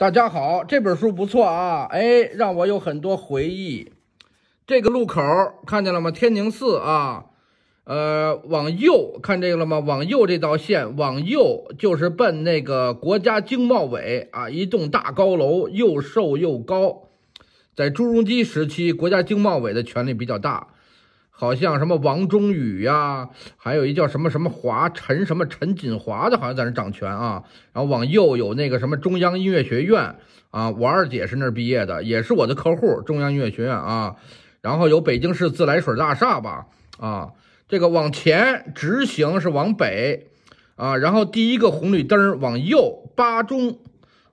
大家好，这本书不错啊，哎，让我有很多回忆。这个路口看见了吗？天宁寺啊，呃，往右看这个了吗？往右这道线，往右就是奔那个国家经贸委啊，一栋大高楼，又瘦又高。在朱镕基时期，国家经贸委的权力比较大。好像什么王中宇呀，还有一叫什么什么华陈什么陈锦华的，好像在那掌权啊。然后往右有那个什么中央音乐学院啊，我二姐是那毕业的，也是我的客户。中央音乐学院啊，然后有北京市自来水大厦吧啊，这个往前直行是往北啊，然后第一个红绿灯往右八中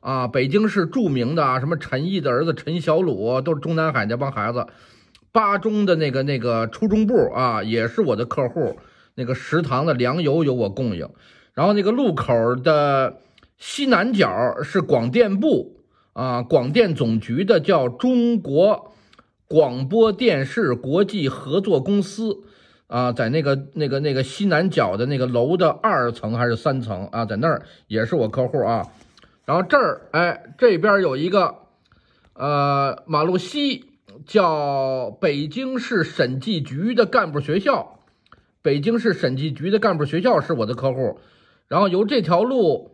啊，北京市著名的啊，什么陈毅的儿子陈小鲁，都是中南海那帮孩子。八中的那个那个初中部啊，也是我的客户。那个食堂的粮油由我供应。然后那个路口的西南角是广电部啊，广电总局的叫中国广播电视国际合作公司啊，在那个那个那个西南角的那个楼的二层还是三层啊，在那儿也是我客户啊。然后这儿哎，这边有一个呃马路西。叫北京市审计局的干部学校，北京市审计局的干部学校是我的客户。然后由这条路，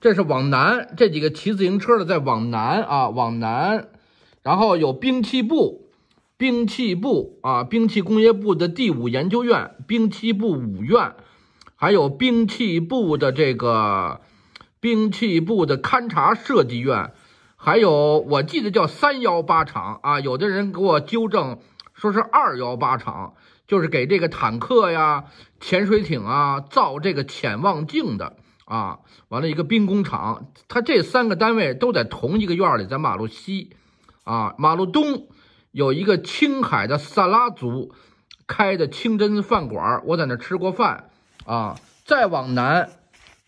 这是往南，这几个骑自行车的在往南啊，往南。然后有兵器部，兵器部啊，兵器工业部的第五研究院，兵器部五院，还有兵器部的这个，兵器部的勘察设计院。还有，我记得叫三幺八厂啊，有的人给我纠正，说是二幺八厂，就是给这个坦克呀、潜水艇啊造这个潜望镜的啊。完了，一个兵工厂，它这三个单位都在同一个院里，在马路西。啊，马路东有一个青海的萨拉族开的清真饭馆，我在那儿吃过饭。啊，再往南。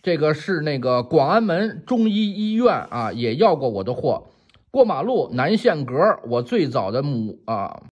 这个是那个广安门中医医院啊，也要过我的货。过马路南线阁，我最早的母啊。